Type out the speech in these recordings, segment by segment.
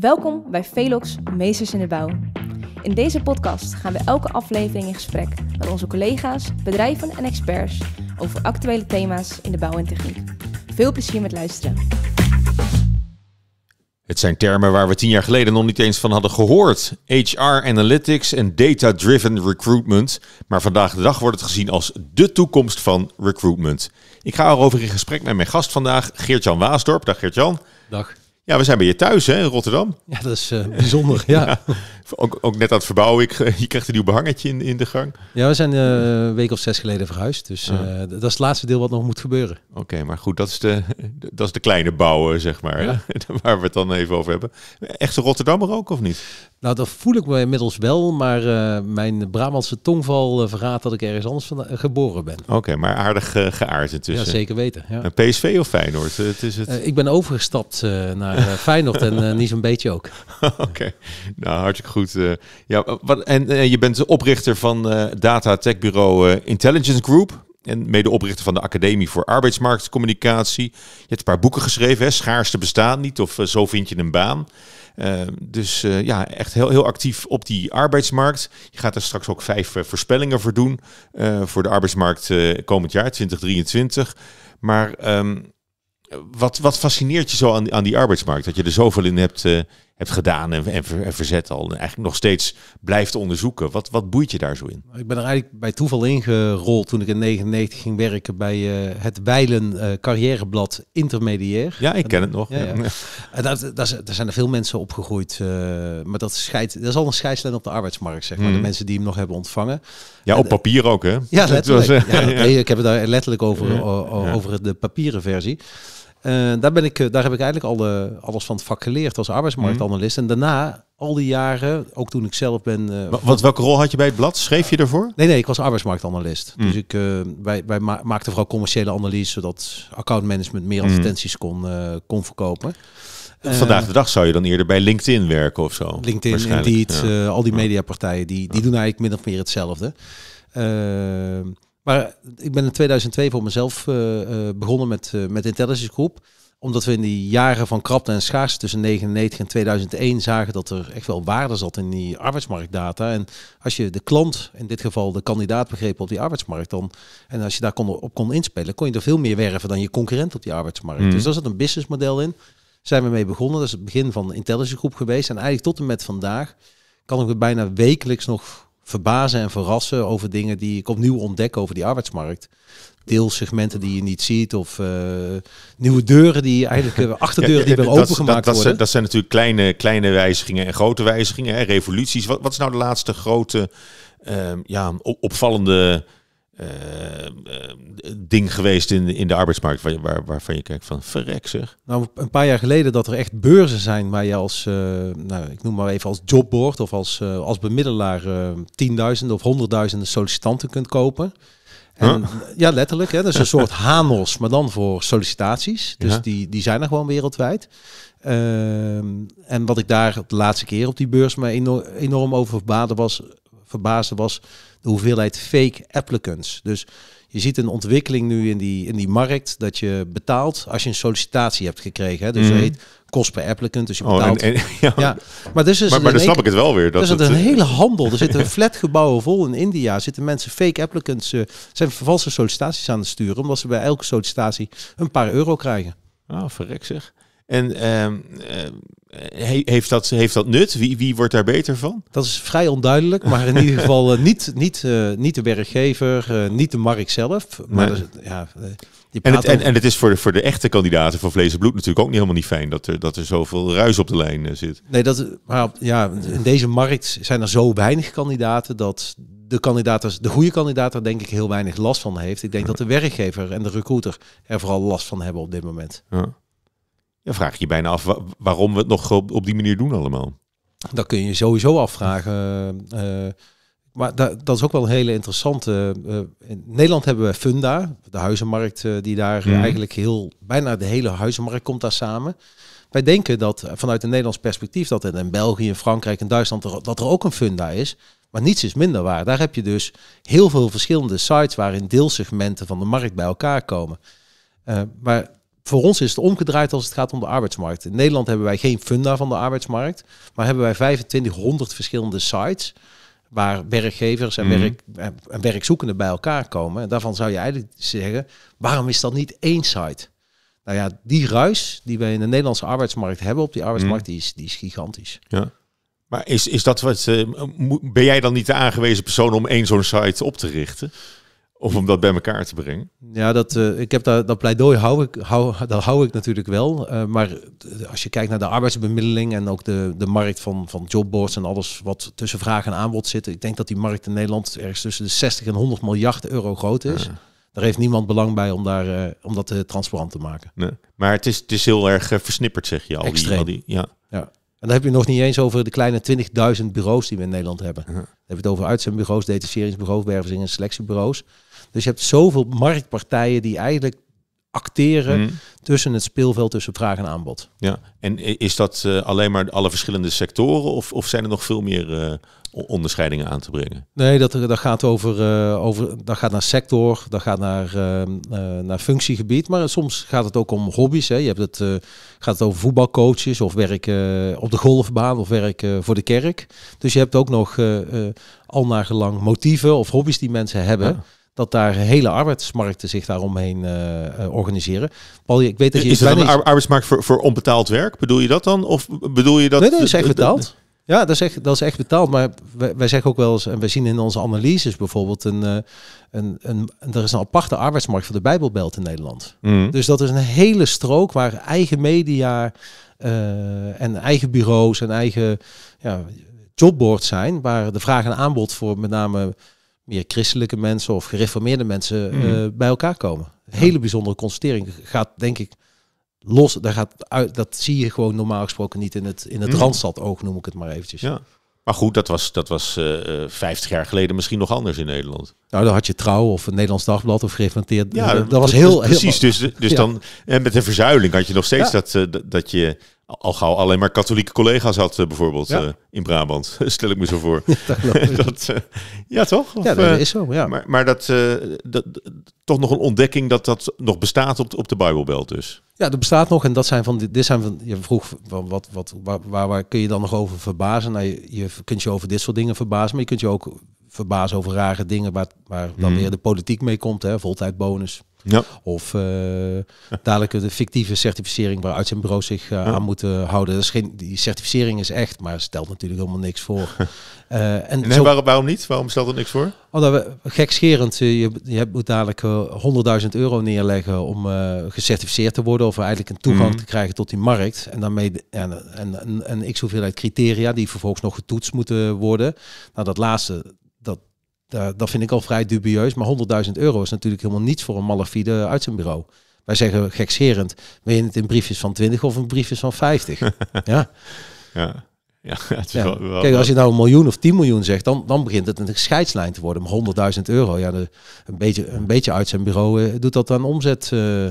Welkom bij Velox Meesters in de Bouw. In deze podcast gaan we elke aflevering in gesprek met onze collega's, bedrijven en experts over actuele thema's in de bouw en techniek. Veel plezier met luisteren. Het zijn termen waar we tien jaar geleden nog niet eens van hadden gehoord. HR Analytics en Data Driven Recruitment. Maar vandaag de dag wordt het gezien als de toekomst van recruitment. Ik ga erover in gesprek met mijn gast vandaag, Geert-Jan Waasdorp. Dag Geert-Jan. Dag. Ja, we zijn bij je thuis hè, in Rotterdam. Ja, dat is eh, bijzonder. ja. Ook, ook net aan het verbouwen. Ik, eh, je krijgt een nieuw behangetje in, in de gang. Ja, we zijn een eh, week of zes geleden verhuisd. Dus dat is het laatste deel wat nog moet gebeuren. Oké, maar goed, dat is, de, dat is de kleine bouwen, zeg maar. Waar we het dan even over hebben. Echte Rotterdammer ook, of niet? Nou, dat voel ik me inmiddels wel, maar eh, mijn Brabantse tongval eh, verraadt dat ik ergens anders van, eh, geboren ben. Oké, maar aardig geaard intussen. Ja, zeker weten. Ja. PSV of Feyenoord? het is het... ik ben overgestapt naar Feyenoord en niet zo'n beetje ook. Oké, nou hartstikke goed. ja, wat, en je bent de oprichter van data tech bureau Intelligence Group en medeoprichter van de Academie voor Arbeidsmarktcommunicatie. Je hebt een paar boeken geschreven, hè? Schaarste bestaan niet of Zo vind je een baan. Ehm, dus eh, ja, echt heel, heel actief op die arbeidsmarkt. Je gaat er straks ook vijf eh, voorspellingen voor doen eh, voor de arbeidsmarkt komend jaar, 2023. Maar ehm, wat, wat fascineert je zo aan, aan die arbeidsmarkt, dat je er zoveel in hebt hebt gedaan en, verzet al. En eigenlijk nog steeds blijft onderzoeken. Wat, wat boeit je daar zo in? Ik ben er eigenlijk bij toeval ingerold toen ik in 99 ging werken bij uh, het Weilen eh, Carrièreblad Intermediair. Ja, ik ken het nog. Ja, En daar, zijn er veel mensen opgegroeid. Uh, maar dat, scheidt, dat is al een scheidslijn op de arbeidsmarkt, zeg maar. De mhm. mensen die hem nog hebben ontvangen. Ja, op papier ook, hè? Ja, letterlijk. Was, ja, ik heb het daar letterlijk over, mhm. over de papieren versie. Eh, daar, ben ik, eh, daar heb ik eigenlijk al alles van het vak geleerd als arbeidsmarktanalist. Mhm. En daarna, al die jaren, ook toen ik zelf ben... Uh, wat, welke rol had je bij het blad? Schreef je ervoor? Nee, nee, ik was arbeidsmarktanalist. Mhm. Dus ik, wij, wij maakten vooral commerciële analyse, zodat accountmanagement meer mhm. advertenties kon, kon verkopen. Vandaag de dag zou je dan eerder bij LinkedIn werken of zo? LinkedIn, Indeed, ja. al die mediapartijen, die, die doen eigenlijk min of meer hetzelfde. Maar ik ben in 2002 voor mezelf eh, eh, begonnen met, eh, met Intelligence Group omdat we in die jaren van krapte en schaarste tussen 99 en 2001 zagen dat er echt wel waarde zat in die arbeidsmarktdata. En als je de klant, in dit geval de kandidaat, begreep op die arbeidsmarkt, dan, en als je daar kon, op kon inspelen, kon je er veel meer werven dan je concurrent op die arbeidsmarkt. Mhm. Dus daar zat een businessmodel in. Zijn we mee begonnen. Dat is het begin van de Intelligence Groep geweest. En eigenlijk tot en met vandaag kan ik het bijna wekelijks nog verbazen en verrassen over dingen die ik opnieuw ontdek over die arbeidsmarkt. Deelsegmenten die je niet ziet of eh, nieuwe deuren die eigenlijk eh, achterdeuren die weer open opengemaakt dat, dat, worden. Dat zijn natuurlijk kleine, kleine wijzigingen en grote wijzigingen, hè, revoluties. Wat, wat is nou de laatste grote, ehm, ja, opvallende eh, ding geweest in, in de arbeidsmarkt waar, waar, waarvan je kijkt van verrek zeg. Nou, een paar jaar geleden dat er echt beurzen zijn waar je als, eh, nou, ik noem maar even als jobboard of als, eh, als bemiddelaar tienduizenden of honderdduizenden sollicitanten kunt kopen. En, Ja, letterlijk. Hè? Dat is een soort hanos, maar dan voor sollicitaties. Dus die, die zijn er gewoon wereldwijd. Ehm, en wat ik daar de laatste keer op die beurs me enorm, over verbazen was, was de hoeveelheid fake applicants. Dus je ziet een ontwikkeling nu in die, in die markt dat je betaalt als je een sollicitatie hebt gekregen. Hè? Dus mm. heet kost per applicant. Dus je oh, betaalt. en, ja. maar, dus is maar, dan snap ik het wel weer. Dat dus is het een eh, hele handel. Er zitten flatgebouwen vol in India. Zitten mensen fake applicants. Eh, zijn valse sollicitaties aan het sturen. Omdat ze bij elke sollicitatie een paar euro krijgen. Ah, verrek zeg. En ehm, eh, heeft, dat, heeft dat nut? Wie, wie wordt daar beter van? Dat is vrij onduidelijk, maar in ieder geval eh, niet, niet, eh, niet de werkgever, niet de markt zelf. Maar nee. ja, en het, en, en, het is voor de, voor de echte kandidaten van vlees en bloed natuurlijk ook niet helemaal niet fijn dat er, dat er zoveel ruis op de lijn zit. Nee, dat, maar ja, in deze markt zijn er zo weinig kandidaten dat de, kandidaten, de goede kandidaten er denk ik heel weinig last van heeft. Ik denk dat de werkgever en de recruiter er vooral last van hebben op dit moment. Ja. Dan vraag je, je bijna af waarom we het nog op, die manier doen allemaal. Dat kun je sowieso afvragen. Eh, eh, maar dat is ook wel een hele interessante. Uh, in Nederland hebben we Funda, de huizenmarkt, die daar mhm. eigenlijk heel, bijna de hele huizenmarkt komt daar samen. Wij denken dat vanuit een Nederlands perspectief, dat het in België, Frankrijk en Duitsland, er, dat er ook een Funda is. Maar niets is minder waar. Daar heb je dus heel veel verschillende sites waarin deelsegmenten van de markt bij elkaar komen. maar voor ons is het omgedraaid als het gaat om de arbeidsmarkt. In Nederland hebben wij geen funda van de arbeidsmarkt, maar hebben wij 2500 verschillende sites waar werkgevers en, mhm. werk, en werkzoekenden bij elkaar komen. En daarvan zou je eigenlijk zeggen, waarom is dat niet één site? Nou ja, die ruis die wij in de Nederlandse arbeidsmarkt hebben op die arbeidsmarkt, mhm. die, is, die is gigantisch. Ja. Maar is, is dat wat, eh, ben jij dan niet de aangewezen persoon om één zo'n site op te richten? of om dat bij elkaar te brengen? Ja, dat, eh, ik heb daar, dat pleidooi hou ik, hou, dat hou ik natuurlijk wel. Eh, maar eh, als je kijkt naar de arbeidsbemiddeling en ook de, de markt van, van jobboards en alles wat tussen vraag en aanbod zit. Ik denk dat die markt in Nederland ergens tussen de 60 en 100 miljard euro groot is. Daar heeft niemand belang bij om, daar, om dat transparant te maken. Nee. Maar het is, het is heel erg versnipperd, zeg je al. Die, ja. ja. En dan heb je nog niet eens over de kleine 20.000 bureaus die we in Nederland hebben. Ja. Dan heb het over uitzendbureaus, detacheringsbureaus, wervings- en selectiebureaus. Dus je hebt zoveel marktpartijen die eigenlijk acteren mhm. tussen het speelveld tussen vraag en aanbod. Ja, en is dat eh, alleen maar alle verschillende sectoren of, of zijn er nog veel meer eh, onderscheidingen aan te brengen? Nee, dat, dat gaat over, eh, over dat gaat naar sector, dat gaat naar, ehm, naar functiegebied, maar soms gaat het ook om hobby's. Hè. Je hebt het, gaat het over voetbalcoaches of werken op de golfbaan of werken voor de kerk. Dus je hebt ook nog al naar gelang motieven of hobby's die mensen hebben dat daar hele arbeidsmarkten zich daaromheen uh, organiseren. Paul, ik weet dat je... Is het een arbeidsmarkt voor, voor onbetaald werk? Bedoel je dat dan? Of bedoel je dat... Nee, nee dat is echt betaald. Ja, dat is echt, dat is echt betaald. Maar wij, zeggen ook wel eens, en wij zien in onze analyses bijvoorbeeld, een, eh, een, een, een er is een aparte arbeidsmarkt voor de Bijbelbelt in Nederland. Mm. Dus dat is een hele strook waar eigen media en eigen bureaus en eigen ja, jobboards zijn, waar de vraag en aanbod voor met name meer christelijke mensen of gereformeerde mensen mhm. eh, bij elkaar komen. Hele bijzondere constatering. Gaat denk ik los, daar gaat uit, dat zie je gewoon normaal gesproken niet in het, in het mhm. Randstad oog, noem ik het maar eventjes. Ja. Maar goed, dat was, dat was uh, eh, 50 eh, jaar geleden misschien nog anders in Nederland. Nou, dan had je Trouw of het Nederlands Dagblad of gereferenteerd. Ja, dat was heel... Precies, dus, dus dan... En met de verzuiling had je nog steeds dat, dat je al gauw alleen maar katholieke collega's had, eh, bijvoorbeeld eh, in Brabant. Stel ik me zo voor. Ja, dat, eh, ja toch? ja, dat is zo. Ja. Maar, maar dat, dat, toch nog een ontdekking dat dat nog bestaat op, op de Bijbelbelt dus. Ja, dat bestaat nog. En dat zijn van, dit zijn van, je vroeg, wat, wat, waar, waar, waar kun je dan nog over verbazen? Nou, je, je, kunt je over dit soort dingen verbazen, maar je kunt je ook verbazen over rare dingen waar, waar dan hmm. weer de politiek mee komt. Hè? Voltijdbonus. Ja. Of eh, dadelijk de fictieve certificering waar bureau zich eh, aan moeten houden. Dat geen, die certificering is echt, maar stelt natuurlijk helemaal niks voor. Uh, en nee, zo... waarom, waarom, niet? Waarom stelt het niks voor? Omdat we, gekscherend, je, je moet dadelijk 100.000 euro neerleggen om gecertificeerd te worden. Of eigenlijk een toegang mhm. te krijgen tot die markt. En daarmee en, en, en, en, x hoeveelheid criteria die vervolgens nog getoetst moeten worden. Nou, dat laatste, eh, dat vind ik al vrij dubieus. Maar 100.000 euro is natuurlijk helemaal niets voor een malafide uitzendbureau. Wij zeggen gekscherend, wil je het in briefjes van 20 of in briefjes van 50? ja. ja. Ja, het is Kijk, als je nou een miljoen of 10 miljoen zegt, dan, dan begint het een scheidslijn te worden. Maar 100.000 euro, ja, een, beetje, een beetje uit eh, doet dat dan omzet eh,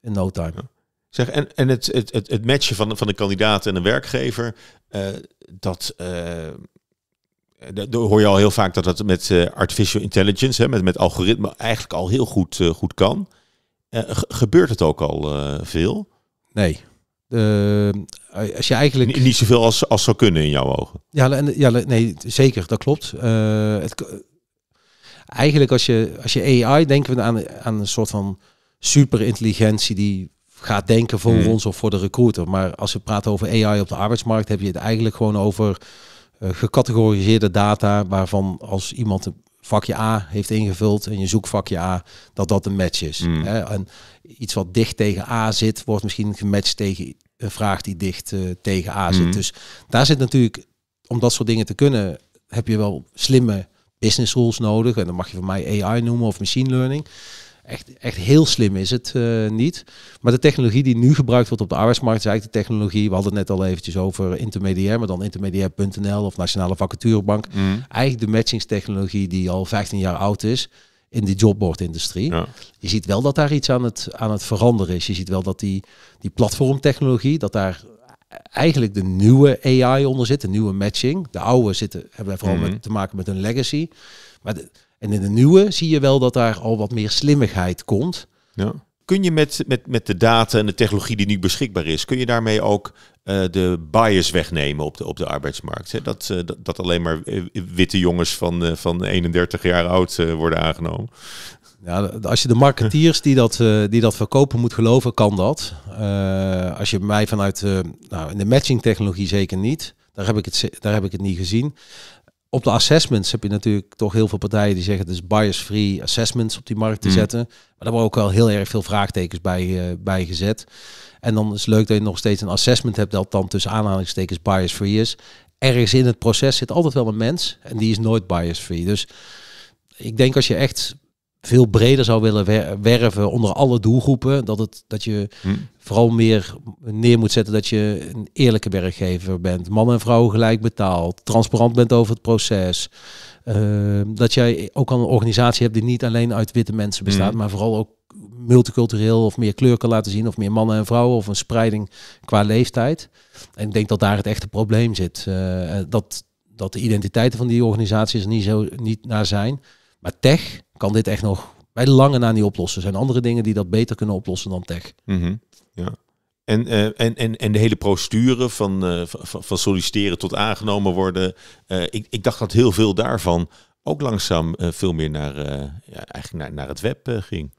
in no time. Zeg, en, en het, het, het, matchen van, van de kandidaat en de werkgever, dat eh, daar hoor je al heel vaak dat dat met eh, artificial intelligence, hè, met, met algoritme, eigenlijk al heel goed, eh, goed kan. Uh, gebeurt het ook al veel? Nee. als je eigenlijk... Niet, zoveel als, als zou kunnen in jouw ogen. Ja, ja nee, zeker, dat klopt. Het, eigenlijk als je, als je AI, denken we aan, aan een soort van superintelligentie die gaat denken voor hmm. ons of voor de recruiter. Maar als we praten over AI op de arbeidsmarkt, heb je het eigenlijk gewoon over eh, gecategoriseerde data waarvan als iemand een vakje A heeft ingevuld en je zoekt vakje A, dat dat een match is. Mm. Hè? En iets wat dicht tegen A zit, wordt misschien gematcht tegen een vraag die dicht eh, tegen A zit. Mm. Dus daar zit natuurlijk, om dat soort dingen te kunnen, heb je wel slimme business rules nodig. En dan mag je van mij AI noemen of machine learning echt, echt heel slim is het eh, niet. Maar de technologie die nu gebruikt wordt op de arbeidsmarkt is eigenlijk de technologie, we hadden het net al eventjes over intermediair, maar dan intermediair.nl of Nationale Vacaturebank. Mm. Eigenlijk de matchingstechnologie die al 15 jaar oud is in die jobboardindustrie. Ja. Je ziet wel dat daar iets aan het, aan het veranderen is. Je ziet wel dat die, die platformtechnologie, dat daar eigenlijk de nieuwe AI onder zit, de nieuwe matching. De oude zitten, hebben vooral mm. te maken met een legacy. Maar de, en in de nieuwe zie je wel dat daar al wat meer slimmigheid komt. Ja. Kun je met, met, met de data en de technologie die nu beschikbaar is, kun je daarmee ook eh, de bias wegnemen op de, op de arbeidsmarkt? Hè? Dat, eh, dat, alleen maar eh, witte jongens van, van 31 jaar oud worden aangenomen. Ja, als je de marketeers die dat, die dat verkopen moet geloven, kan dat. als je mij vanuit nou, in de matching technologie zeker niet. Daar heb, ik het, daar heb ik het niet gezien op de assessments heb je natuurlijk toch heel veel partijen die zeggen het is bias-free assessments op die markt te hmm. zetten. Maar daar worden ook wel heel erg veel vraagtekens bij, uh, bij gezet. En dan is het leuk dat je nog steeds een assessment hebt dat dan tussen aanhalingstekens bias-free is. Ergens in het proces zit altijd wel een mens en die is nooit bias-free. Dus ik denk als je echt veel breder zou willen werven onder alle doelgroepen. Dat, het, dat je hm. vooral meer neer moet zetten dat je een eerlijke werkgever bent. Mannen en vrouwen gelijk betaald. Transparant bent over het proces. Ehm, dat jij ook al een organisatie hebt die niet alleen uit witte mensen hm. bestaat, maar vooral ook multicultureel of meer kleur kan laten zien, of meer mannen en vrouwen, of een spreiding qua leeftijd. En ik denk dat daar het echte probleem zit. Eh, dat, dat de identiteiten van die organisaties niet, zo, niet naar zijn. Maar tech kan dit echt nog bij lange na niet oplossen. Er zijn andere dingen die dat beter kunnen oplossen dan tech. Mhm, ja. En, eh, en, en, en de hele procedure van, eh, van, van, solliciteren tot aangenomen worden. Eh, ik, ik dacht dat heel veel daarvan ook langzaam veel meer naar, ja, eigenlijk naar, naar het web ging.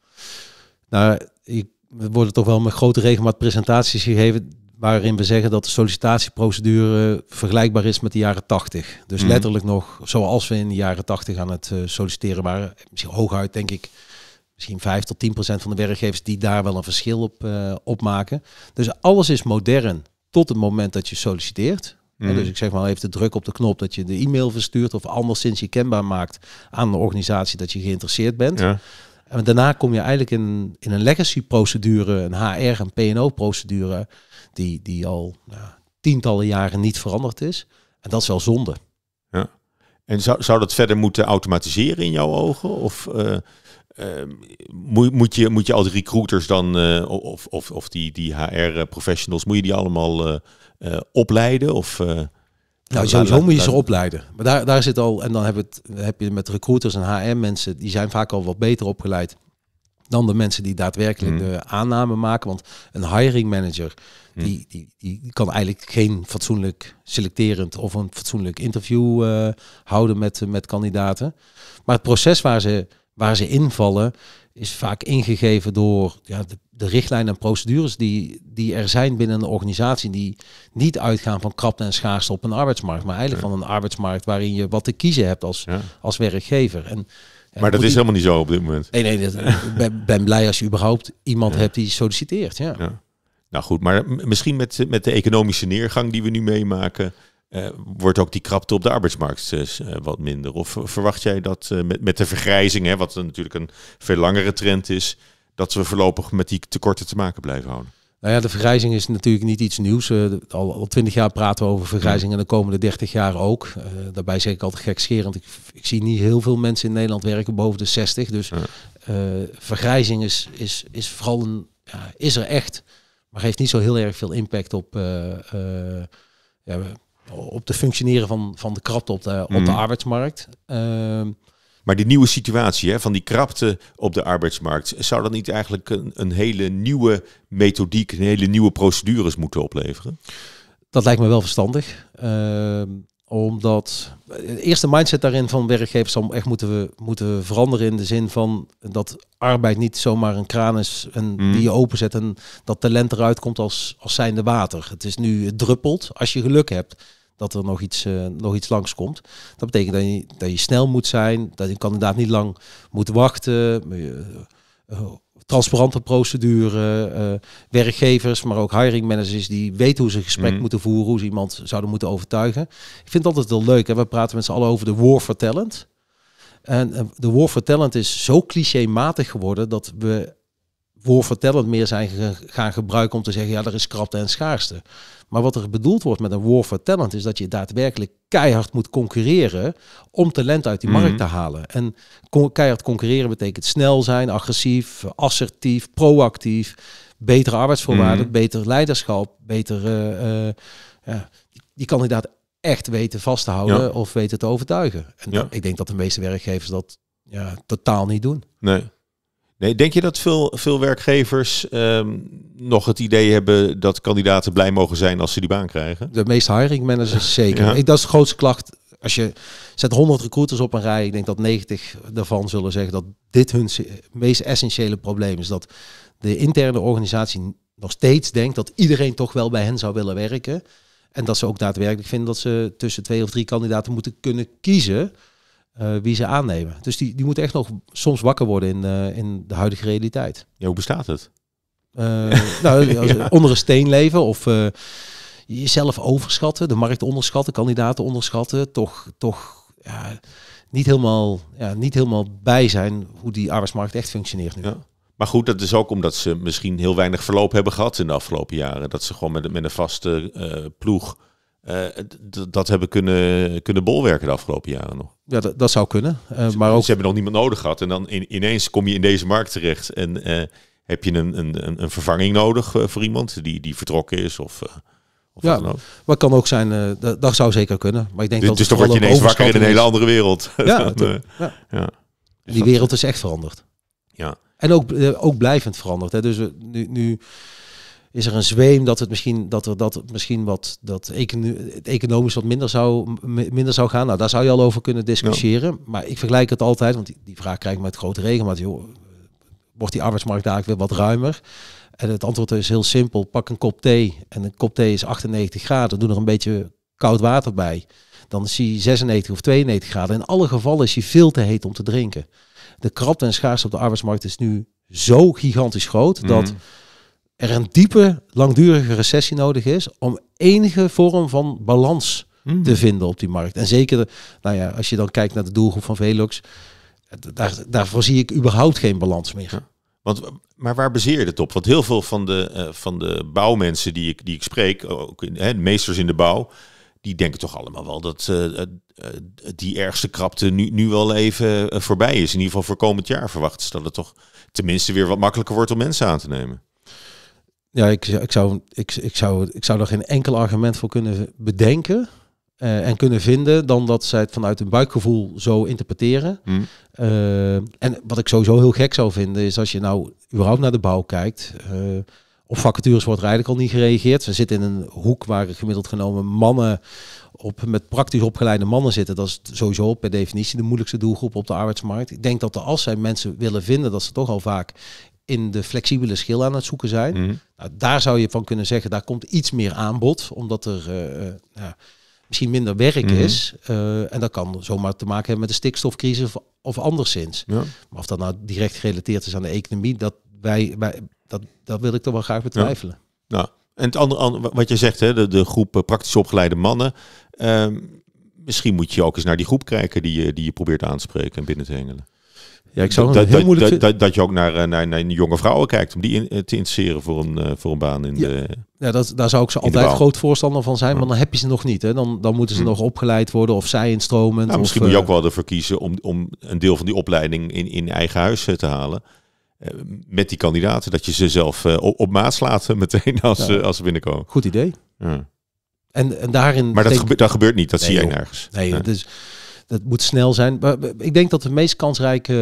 Nou, ik, er worden toch wel met grote regelmaat presentaties gegeven waarin we zeggen dat de sollicitatieprocedure vergelijkbaar is met de jaren 80. Dus mhm. letterlijk nog zoals we in de jaren 80 aan het eh, solliciteren waren. Misschien hooguit denk ik misschien 5 tot 10 procent van de werkgevers die daar wel een verschil op, uh, maken. Dus alles is modern tot het moment dat je solliciteert. Mhm. Dus ik zeg maar even de druk op de knop dat je de e-mail verstuurt of anderszins je kenbaar maakt aan de organisatie dat je geïnteresseerd bent. Ja. En daarna kom je eigenlijk in, in een legacy-procedure, een HR- en PO-procedure, die, die al nou, tientallen jaren niet veranderd is. En dat is wel zonde. Ja. En zou, zou dat verder moeten automatiseren in jouw ogen? Of eh, eh, moet, moet, je, moet je die recruiters dan, eh, of, of, of die, die HR-professionals, moet je die allemaal opleiden? Of, nou, sowieso moet je ze opleiden. Maar daar, daar zit al, en dan heb, het, heb je met recruiters en HR-mensen, die zijn vaak al wat beter opgeleid dan de mensen die daadwerkelijk hmm. de aanname maken. Want een hiring manager, hmm. die, die, die kan eigenlijk geen fatsoenlijk selecterend of een fatsoenlijk interview eh, houden met, eh, met kandidaten. Maar het proces waar ze, waar ze invallen, is vaak ingegeven door ja, de, richtlijnen en procedures die, die er zijn binnen een organisatie. Die niet uitgaan van krapte en schaarste op een arbeidsmarkt. Maar eigenlijk van een arbeidsmarkt waarin je wat te kiezen hebt als, als werkgever. En maar dat is helemaal niet zo op dit moment. Nee, nee, ik ben, blij als je überhaupt iemand hebt die solliciteert. ja. Nou goed, maar misschien met, met de economische neergang die we nu meemaken, eh, wordt ook die krapte op de arbeidsmarkt eh, wat minder. Of verwacht jij dat eh, met, met de vergrijzing, hè, wat natuurlijk een veel langere trend is, dat we voorlopig met die tekorten te maken blijven houden? Nou ja, de vergrijzing is natuurlijk niet iets nieuws. Uh, al twintig jaar praten we over vergrijzing en de komende dertig jaar ook. Eh, daarbij zeg ik altijd gekscherend, ik, ik zie niet heel veel mensen in Nederland werken boven de 60. Dus eh, vergrijzing is, is, is vooral een, ja, is er echt, maar heeft niet zo heel erg veel impact op, ja, op de functioneren van, van de krapte op de, op de mhm. arbeidsmarkt. Ehm, maar die nieuwe situatie hè, van die krapte op de arbeidsmarkt, zou dat niet eigenlijk een, een hele nieuwe methodiek, een hele nieuwe procedures moeten opleveren? Dat lijkt me wel verstandig. Uh, omdat de eerste mindset daarin van werkgevers zal echt moeten, we, moeten we veranderen in de zin van dat arbeid niet zomaar een kraan is en mm. die je openzet en dat talent eruit komt als, als zijnde water. Het is nu, druppelt als je geluk hebt dat er nog iets, uh, nog iets langskomt. Dat betekent dat je, dat je snel moet zijn, dat je kandidaat niet lang moet wachten. Eh, eh, transparante procedure, werkgevers, maar ook hiring managers die weten hoe ze een gesprek mhm. moeten voeren, hoe ze iemand zouden moeten overtuigen. Ik vind altijd wel leuk. Hè? We praten met z'n allen over de war for talent. En de war for talent is zo clichématig geworden dat we woordvertellend meer zijn gaan gebruiken om te zeggen, ja, er is krapte en schaarste. Maar wat er bedoeld wordt met een war for talent is dat je daadwerkelijk keihard moet concurreren om talent uit die markt te mhm. halen. En keihard concurreren betekent snel zijn, agressief, assertief, proactief, betere arbeidsvoorwaarden, mhm. beter leiderschap, beter uh, ja, die kandidaat echt weten vast te houden of weten te overtuigen. En ja. ik denk dat de meeste werkgevers dat ja, totaal niet doen. Nee. Nee, denk je dat veel, veel werkgevers ehm, nog het idee hebben dat kandidaten blij mogen zijn als ze die baan krijgen? De meeste hiring managers zeker. Ik, dat is de grootste klacht. Als je zet 100 recruiters op een rij, ik denk dat 90 daarvan zullen zeggen dat dit hun meest essentiële probleem is. Dat de interne organisatie nog steeds denkt dat iedereen toch wel bij hen zou willen werken. En dat ze ook daadwerkelijk vinden dat ze tussen twee of drie kandidaten moeten kunnen kiezen. Eh, wie ze aannemen. Dus die, die moeten echt nog soms wakker worden in, eh, in de huidige realiteit. Ja, hoe bestaat het? Eh, nou, onder een steen leven of jezelf overschatten, de markt onderschatten, kandidaten onderschatten, toch, toch ja, niet, helemaal, ja, niet helemaal bij zijn hoe die arbeidsmarkt echt functioneert nu. Ja. Maar goed, dat is ook omdat ze misschien heel weinig verloop hebben gehad in de afgelopen jaren. Dat ze gewoon met, met een vaste ploeg eh, dat hebben kunnen, kunnen bolwerken de afgelopen jaren nog. Ja, dat, zou kunnen. Eh, maar ook... Ze hebben nog niemand nodig gehad. En dan ineens kom je in deze markt terecht. En eh, heb je een, een, een vervanging nodig voor iemand die, die vertrokken is of... ja, Wat het kan ook zijn, dat, dat, zou zeker kunnen. Maar ik denk dus, dat dus dan word je ineens wakker in een hele andere wereld. Ja, ja. die wereld is echt veranderd. Ja. En ook, ook blijvend veranderd. Hè. Dus nu, nu is er een zweem dat het misschien, dat er, dat misschien wat dat economisch wat minder zou, minder zou gaan. Nou, daar zou je al over kunnen discussiëren. Maar ik vergelijk het altijd, want die, vraag krijg ik met grote regelmaat. Joh, wordt die arbeidsmarkt daar weer wat ruimer? En het antwoord is heel simpel. Pak een kop thee. En een kop thee is 98 graden. Doe er een beetje koud water bij. Dan is hij 96 of 92 graden. In alle gevallen is hij veel te heet om te drinken. De krapte en schaarste op de arbeidsmarkt is nu zo gigantisch groot dat mm er een diepe, langdurige recessie nodig is om enige vorm van balans mhm. te vinden op die markt. En zeker, nou ja, als je dan kijkt naar de doelgroep van Velox, eh, daar, daarvoor zie ik überhaupt geen balans meer. Want, maar waar baseer je het op? Want heel veel van de, eh, van de bouwmensen die ik, die ik spreek, ook hè, meesters in de bouw, die denken toch allemaal wel dat eh, die ergste krapte nu, nu wel even voorbij is. In ieder geval voor komend jaar verwachten ze dat het toch tenminste weer wat makkelijker wordt om mensen aan te nemen ja, ik, ik, zou, ik, ik, zou, ik zou er geen enkel argument voor kunnen bedenken. Eh, en kunnen vinden dan dat zij het vanuit hun buikgevoel zo interpreteren. Hm. Eh, en wat ik sowieso heel gek zou vinden is als je nou überhaupt naar de bouw kijkt. Uh, eh, op vacatures wordt er eigenlijk al niet gereageerd. Ze zitten in een hoek waar gemiddeld genomen mannen op, met praktisch opgeleide mannen zitten. Dat is sowieso per definitie de moeilijkste doelgroep op de arbeidsmarkt. Ik denk dat als zij mensen willen vinden, dat ze toch al vaak in de flexibele schil aan het zoeken zijn. Mhm. Nou, daar zou je van kunnen zeggen, daar komt iets meer aanbod, omdat er eh, eh, nou, misschien minder werk mhm. is. Eh, en dat kan zomaar te maken hebben met de stikstofcrisis of, anderszins. Ja. Maar of dat nou direct gerelateerd is aan de economie, dat, wij, dat, dat wil ik toch wel graag betwijfelen. Ja. Nou, en het andere, wat je zegt, hè, de, de groep praktisch opgeleide mannen. Ehm, misschien moet je ook eens naar die groep kijken die je, die je probeert aan te spreken en binnen te hengelen. Ja, ik zou dat, dat, dat, dat, je ook naar, eh, naar, naar jonge vrouwen kijkt om die eh, te interesseren voor een, eh, voor een baan in ja. de. Ja, dat, daar zou ik ze altijd groot voorstander van zijn, want dan heb je ze nog niet. Hè. Dan, dan moeten ze hm. nog opgeleid worden of zij instromen Nou, misschien moet je ook wel ervoor kiezen om, om een deel van die opleiding in, in eigen huis te halen met die kandidaten. Dat je ze zelf op, maat slaat meteen als, als ze binnenkomen. Goed idee. Ja. En, en daarin. Maar dat, dat gebeurt niet, dat zie je nergens. Nee, nee. Dus, dat moet snel zijn. Eh, ik denk dat de meest kansrijke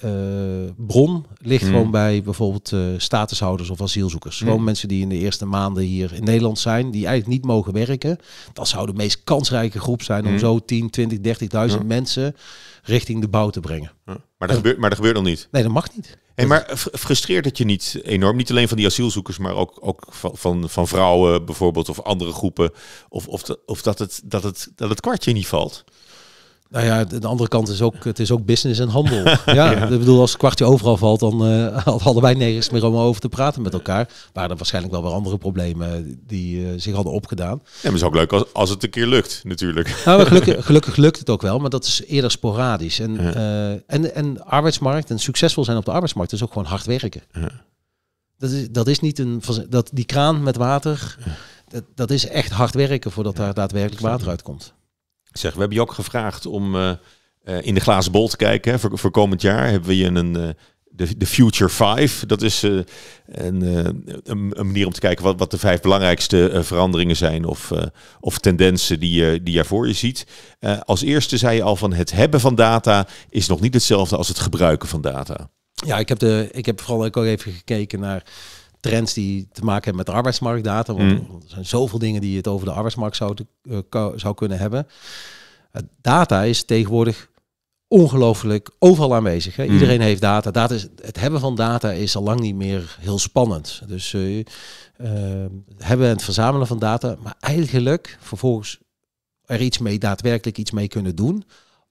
eh, bron ligt hmm. gewoon bij bijvoorbeeld uh, statushouders of asielzoekers. Hmm. Gewoon mensen die in de eerste maanden hier in Nederland zijn, die eigenlijk niet mogen werken. Dat zou de meest kansrijke groep zijn om hmm. zo 10, 20, 30.000 mensen richting de bouw te brengen. Maar, dat gebeurt, maar dat gebeurt nog niet. Nee, dat mag niet. Hey, maar frustreert het je niet enorm? Niet alleen van die asielzoekers, maar ook, ook van, van, van vrouwen bijvoorbeeld of andere groepen. Of, of, of dat, het, dat, het, dat het kwartje niet valt? Nou ja, de andere kant is ook, het is ook business en handel. ja, ik bedoel, als het kwartje overal valt, dan eh, hadden wij nergens meer om over te praten met elkaar. Waren er waarschijnlijk wel weer andere problemen die eh, zich hadden opgedaan. Ja, maar het is ook leuk als, als het een keer lukt, natuurlijk. Nou, gelukkig, gelukkig lukt het ook wel, maar dat is eerder sporadisch. En, eh, en, en arbeidsmarkt en succesvol zijn op de arbeidsmarkt is ook gewoon hard werken. Ja. Dat, is, dat is niet een... Dat, die kraan met water, dat, dat is echt hard werken voordat daar daadwerkelijk water uitkomt zeg, we hebben je ook gevraagd om eh, eh, in de glazen bol te kijken. Hè. Voor, voor, komend jaar hebben we je een, uh, de, de Future 5. Dat is een, een, een, manier om te kijken wat, wat de vijf belangrijkste veranderingen zijn of, of tendensen die je, die je voor je ziet. als eerste zei je al van het hebben van data is nog niet hetzelfde als het gebruiken van data. Ja, ik heb, de, ik heb vooral ook al even gekeken naar trends die te maken hebben met arbeidsmarktdata. Want mm. er zijn zoveel dingen die het over de arbeidsmarkt zou, eh, zou kunnen hebben. Eh, data is tegenwoordig ongelooflijk overal aanwezig. Hè? Mm. Iedereen heeft data. data is, het hebben van data is al lang niet meer heel spannend. Dus eh, ehm, hebben en het verzamelen van data, maar eigenlijk vervolgens er iets mee, daadwerkelijk iets mee kunnen doen.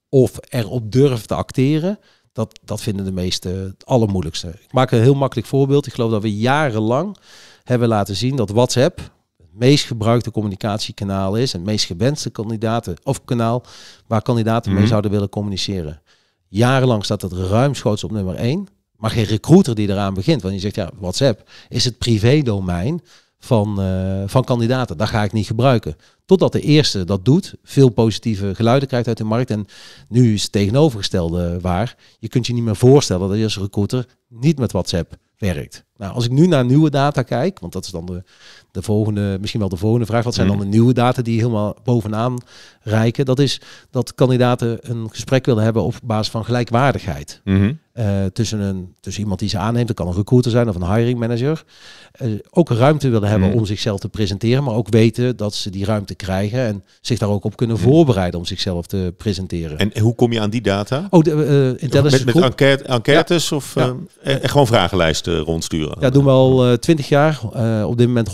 Of erop durven te acteren dat, dat vinden de meesten het allermoeilijkste. Ik maak een heel makkelijk voorbeeld. Ik geloof dat we jarenlang hebben laten zien dat WhatsApp het meest gebruikte communicatiekanaal is. En het meest gewenste kandidaten, of kanaal waar kandidaten mee mhm. zouden willen communiceren. Jarenlang staat het ruimschoots op nummer 1. Maar geen recruiter die eraan begint. Want je zegt, ja, WhatsApp is het privé domein van, eh, van kandidaten. Dat ga ik niet gebruiken. Totdat de eerste dat doet, veel positieve geluiden krijgt uit de markt. En nu is het tegenovergestelde waar. Je kunt je niet meer voorstellen dat je als recruiter niet met WhatsApp werkt. Nou, als ik nu naar nieuwe data kijk, want dat is dan de, de volgende, misschien wel de volgende vraag. Wat zijn dan mhm. de nieuwe data die helemaal bovenaan reiken? Dat is dat kandidaten een gesprek willen hebben op basis van gelijkwaardigheid. Mhm. Eh, tussen, een, tussen iemand die ze aanneemt, dat kan een recruiter zijn of een hiring manager, eh, ook ruimte willen hebben hmm. om zichzelf te presenteren, maar ook weten dat ze die ruimte krijgen en zich daar ook op kunnen hmm. voorbereiden om zichzelf te presenteren. En hoe kom je aan die data? Oh, de, uh, intelligence met, met enquêtes of ehm, gewoon vragenlijsten rondsturen? Ja, doen we al 20 jaar. op dit moment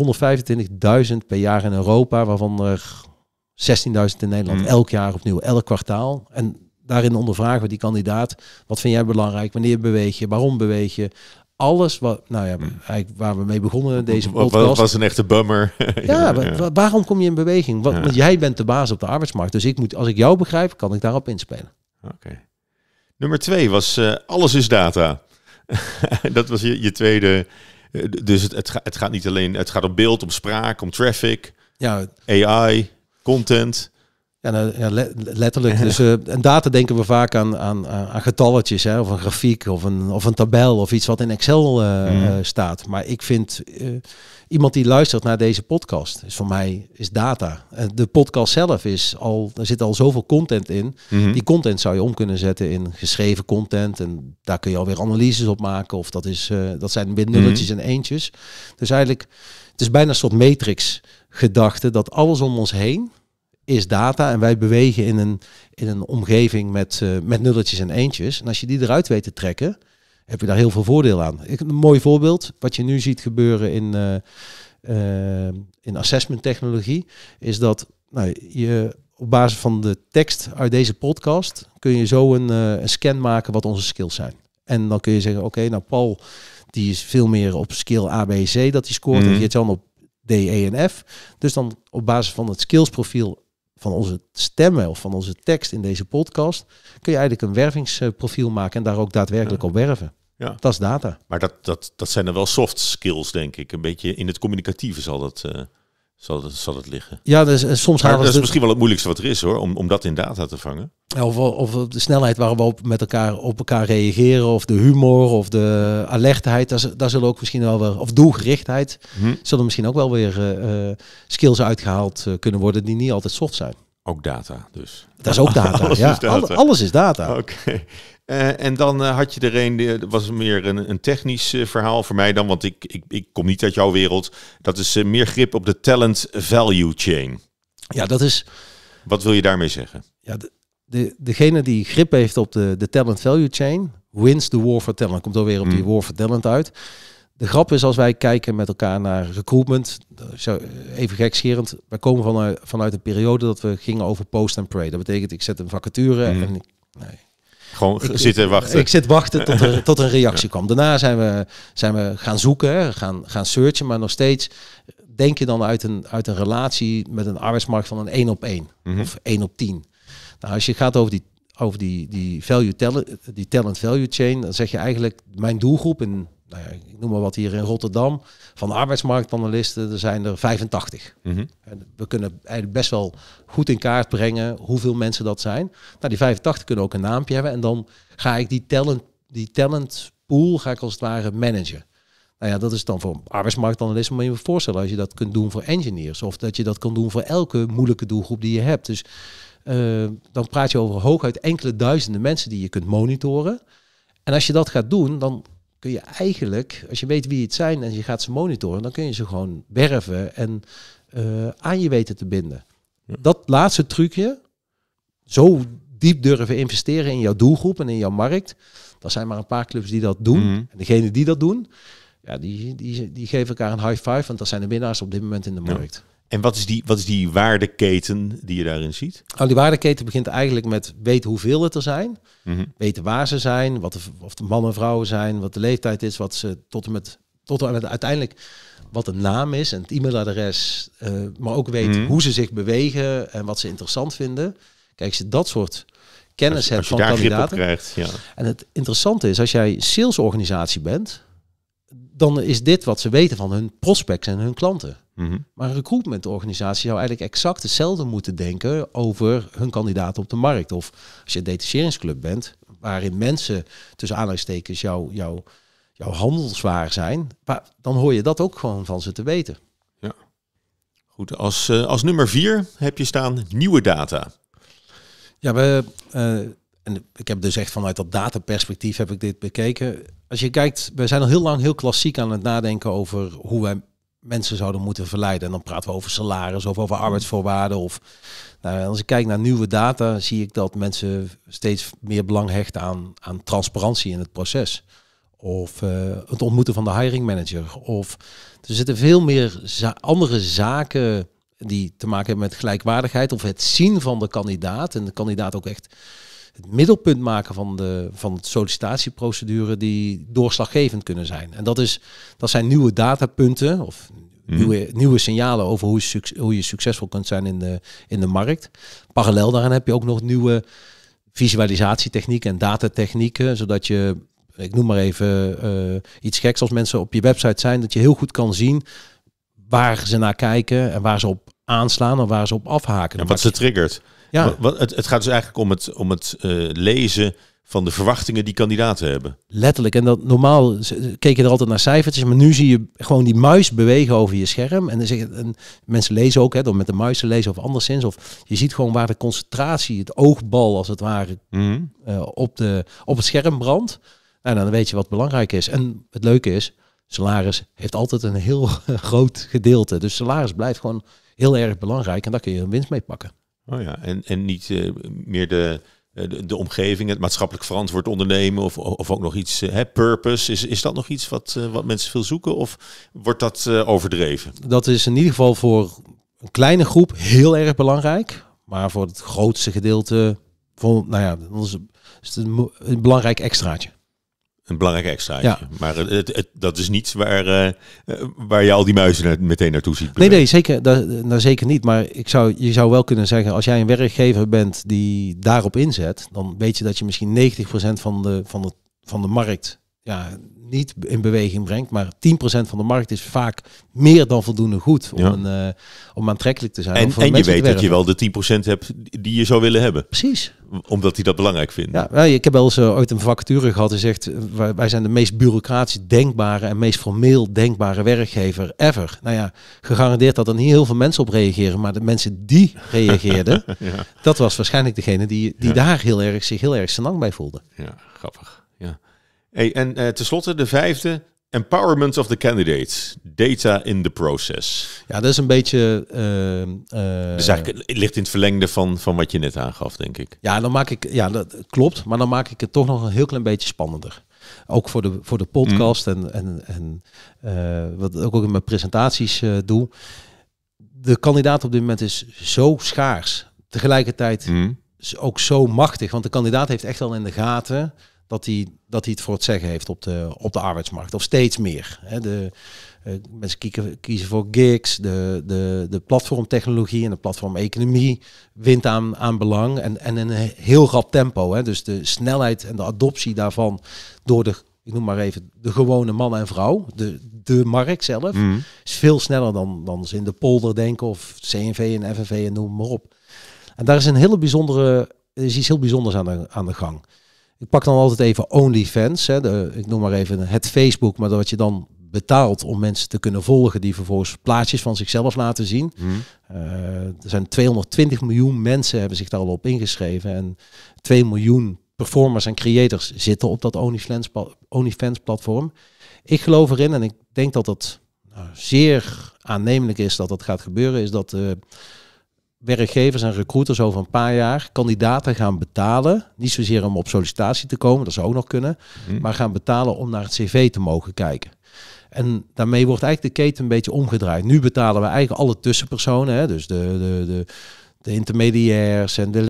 125.000 per jaar in Europa, waarvan er 16.000 in Nederland hmm. elk jaar opnieuw, elk kwartaal. En daarin ondervragen we die kandidaat. Wat vind jij belangrijk? Wanneer beweeg je? Waarom beweeg je? alles wat, nou ja, eigenlijk waar we mee begonnen deze podcast. Wat was een echte bummer. ja, waarom kom je in beweging? Want, jij bent de baas op de arbeidsmarkt. Dus ik moet, als ik jou begrijp, kan ik daarop inspelen. Oké. Nummer twee was eh, alles is data. dat was je, je tweede. Eh, dus het, het, het gaat niet alleen, het gaat om beeld, om spraak, om traffic, ja. AI, content. Ja, nou, ja letterlijk. Dus, uh, en data denken we vaak aan, aan, aan getalletjes, hè, of een grafiek, of een, of een tabel, of iets wat in Excel eh, mhm. eh, staat. Maar ik vind, iemand die luistert naar deze podcast, is voor mij is data. de podcast zelf is al, er zit al zoveel content in. Mhm. Die content zou je om kunnen zetten in geschreven content. En daar kun je alweer analyses op maken. Of dat, is, dat zijn weer mhm. nulletjes en eentjes. Dus eigenlijk, het is bijna een soort matrix gedachte dat alles om ons heen is data en wij bewegen in een, in een omgeving met, eh, met nulletjes en eentjes. En als je die eruit weet te trekken, heb je daar heel veel voordeel aan. Ik, een mooi voorbeeld, wat je nu ziet gebeuren in, eh, eh, in assessment technologie, is dat nou, je op basis van de tekst uit deze podcast kun je zo een, een scan maken wat onze skills zijn. En dan kun je zeggen, oké, nou Paul, die is veel meer op skill A, B, C dat hij scoort. Mm En mhm. je dan op D, E en F. Dus dan op basis van het skillsprofiel van onze stemmen of van onze tekst in deze podcast, kun je eigenlijk een wervingsprofiel maken en daar ook daadwerkelijk op werven. Ja. Dat is data. Maar dat, dat, dat zijn dan wel soft skills, denk ik. Een beetje in het communicatieve zal dat. Eh, zal het, zal het liggen. Ja, dus eh, soms halen dat is misschien wel het moeilijkste wat er is hoor, om, om dat in data te vangen. of, of de snelheid waarop we op, met elkaar, op elkaar reageren, of de humor, of de alertheid, daar, daar zullen ook misschien wel weer, of doelgerichtheid, hm. zullen misschien ook wel weer eh, eh, skills uitgehaald kunnen worden die niet altijd soft zijn. Ook data dus. Dat is ook data, alles ja. Is data. Alles is data. Oké. Eh, en dan eh, had je er een, eh, was meer een, een technisch verhaal voor mij dan, want ik, ik, ik kom niet uit jouw wereld. Dat is meer grip op de talent value chain. Ja, dat is... Wat wil je daarmee zeggen? Ja, de, degene die grip heeft op de, de talent value chain, wins de war for talent. Komt alweer op die mm. war for talent uit. De grap is als wij kijken met elkaar naar recruitment, eh, eh, even gekscherend, wij komen vanuit, eh, vanuit een periode dat we gingen over post en pray. Dat betekent ik zet een vacature mhm. en ik, nee. Gewoon ik, zitten wachten. Ik, zit wachten tot, er, tot een reactie kwam. Daarna zijn we, zijn we gaan zoeken, gaan, gaan searchen, maar nog steeds denk je dan uit een, uit een relatie met een arbeidsmarkt van een 1 op 1 mhm. of 1 op 10. Nou, als je gaat over die, over die, die, value talent, die talent value chain, dan zeg je eigenlijk mijn doelgroep in nou ja, ik noem maar wat hier in Rotterdam, van arbeidsmarktanalisten, er zijn er 85. Mhm. en we kunnen eigenlijk best wel goed in kaart brengen hoeveel mensen dat zijn. Nou, die 85 kunnen ook een naampje hebben en dan ga ik die talent, die talent pool ga ik als het ware managen. Nou ja, dat is dan voor arbeidsmarktanalisten. Maar je moet je voorstellen als je dat kunt doen voor engineers. Of dat je dat kan doen voor elke moeilijke doelgroep die je hebt. Dus eh, dan praat je over hooguit enkele duizenden mensen die je kunt monitoren. En als je dat gaat doen, dan kun je eigenlijk, als je weet wie het zijn en je gaat ze monitoren, dan kun je ze gewoon werven en eh, aan je weten te binden. Dat laatste trucje, zo diep durven investeren in jouw doelgroep en in jouw markt, Er zijn maar een paar clubs die dat doen. Mm En degene die dat doen, ja, die, die, die geven elkaar een high five, want dat zijn de winnaars op dit moment in de markt. En wat is, die, wat is die waardeketen die je daarin ziet? Nou, die waardeketen begint eigenlijk met weten hoeveel het er zijn. Mhm. Weten waar ze zijn, wat de, of de mannen en vrouwen zijn, wat de leeftijd is, wat ze tot en met, tot en met uiteindelijk wat de naam is en het e-mailadres. Eh, maar ook weten mhm. hoe ze zich bewegen en wat ze interessant vinden. Kijk, ze je dat soort kennis hebt van daar kandidaten. Krijgt, ja. En het interessante is, als jij salesorganisatie bent, dan is dit wat ze weten van hun prospects en hun klanten. Mhm. Maar een recruitmentorganisatie zou eigenlijk exact hetzelfde moeten denken over hun kandidaat op de markt. Of als je een detacheringsclub bent, waarin mensen tussen aanhalingstekens jouw jou, jouw handelswaar zijn, dan hoor je dat ook gewoon van ze te weten. Ja. Goed, als, eh, als nummer vier heb je staan nieuwe data. Ja, we, eh, en ik heb dus echt vanuit dat dataperspectief heb ik dit bekeken. Als je kijkt, we zijn al heel lang heel klassiek aan het nadenken over hoe wij mensen zouden moeten verleiden. En dan praten we over salaris of over arbeidsvoorwaarden. Of, nou, als ik kijk naar nieuwe data, zie ik dat mensen steeds meer belang hechten aan, aan transparantie in het proces. Of eh, het ontmoeten van de hiring manager. Of er zitten veel meer andere zaken die te maken hebben met gelijkwaardigheid. Of het zien van de kandidaat. En de kandidaat ook echt het middelpunt maken van de van sollicitatieprocedure die doorslaggevend kunnen zijn. En dat, is, dat zijn nieuwe datapunten of mhm. nieuwe, nieuwe signalen over hoe je, hoe je succesvol kunt zijn in de, in de markt. Parallel daaraan heb je ook nog nieuwe visualisatietechnieken en datatechnieken, zodat je, ik noem maar even eh, iets geks als mensen op je website zijn, dat je heel goed kan zien waar ze naar kijken en waar ze op aanslaan en waar ze op afhaken. En wat ze triggert. Ja. Wat, het, het, gaat dus eigenlijk om het, om het eh, lezen van de verwachtingen die kandidaten hebben. Letterlijk. En dat normaal keek je er altijd naar cijfertjes, maar nu zie je gewoon die muis bewegen over je scherm. En, zeg mensen lezen ook, hè, door met de muis te lezen of anderszins. Of je ziet gewoon waar de concentratie, het oogbal als het ware, mhm. eh, op, de, op het scherm brandt. En nou, dan weet je wat belangrijk is. En het leuke is, salaris heeft altijd een heel groot gedeelte. Dus salaris blijft gewoon heel erg belangrijk en daar kun je een winst mee pakken. Oh ja, en, en niet eh, meer de, eh, de, de, omgeving, het maatschappelijk verantwoord ondernemen of, of ook nog iets, Het eh, purpose. Is, is dat nog iets wat, wat mensen veel zoeken of wordt dat overdreven? Dat is in ieder geval voor een kleine groep heel erg belangrijk, maar voor het grootste gedeelte, van, nou ja, dat is, het een belangrijk extraatje. Een belangrijk extraatje. Ja. Maar het, het, dat is niet waar, eh, eh, waar je al die muizen meteen naartoe ziet. Nee, nee, zeker, daar, nou, zeker niet. Maar ik zou, je zou wel kunnen zeggen, als jij een werkgever bent die daarop inzet, dan weet je dat je misschien 90% van de, van de, van de markt ja, niet in beweging brengt. Maar 10% van de markt is vaak meer dan voldoende goed om, eh, om aantrekkelijk te zijn. En, en je weet dat je wel de 10% hebt die je zou willen hebben. Precies. Omdat die dat belangrijk vindt. Ja, ik heb wel eens eh, ooit een vacature gehad die zegt, eh, wij, zijn de meest bureaucratisch denkbare en meest formeel denkbare werkgever ever. Nou ja, gegarandeerd dat er niet heel veel mensen op reageren, maar de mensen die reageerden, dat was waarschijnlijk degene die, die daar heel erg, zich heel erg zijn lang bij voelde. Ja, grappig. Hey, en eh, tenslotte de vijfde, Empowerment of the candidates, data in the process. Ja, dat is een beetje. Uh, uh, eigenlijk het ligt in het verlengde van, van wat je net aangaf, denk ik. Ja, dan maak ik, ja, dat klopt, maar dan maak ik het toch nog een heel klein beetje spannender. Ook voor de, voor de podcast en, en, en wat ik ook in mijn presentaties doe. De kandidaat op dit moment is zo schaars. Tegelijkertijd mm. is ook zo machtig, want de kandidaat heeft echt al in de gaten dat hij, dat hij het voor het zeggen heeft op de, op de arbeidsmarkt. Of steeds meer. Hè. De, eh, mensen kiezen, kiezen voor gigs, de, de, de platformtechnologie en de platformeconomie wint aan, aan belang. En, en in een heel rap tempo. Hè. Dus de snelheid en de adoptie daarvan door de, ik noem maar even, de gewone man en vrouw, de, de markt zelf, mm. is veel sneller dan, dan ze in de polder denken of CNV en FNV en noem maar op. En daar is een hele bijzondere, is iets heel bijzonders aan de, aan de gang. Ik pak dan altijd even OnlyFans. Hè, de, ik noem maar even het Facebook, maar dat je dan betaalt om mensen te kunnen volgen die vervolgens plaatjes van zichzelf laten zien. Hmm. Eh, er zijn 220 miljoen mensen hebben zich daar al op ingeschreven. En 2 miljoen performers en creators zitten op dat OnlyFans, OnlyFans platform. Ik geloof erin en ik denk dat dat nou, zeer aannemelijk is dat dat gaat gebeuren. Is dat uh, werkgevers en recruiters over een paar jaar kandidaten gaan betalen. Niet zozeer om op sollicitatie te komen, dat zou ook nog kunnen. Hm. Maar gaan betalen om naar het cv te mogen kijken. En daarmee wordt eigenlijk de keten een beetje omgedraaid. Nu betalen we eigenlijk alle tussenpersonen, hè, dus de, de, de, de intermediairs en de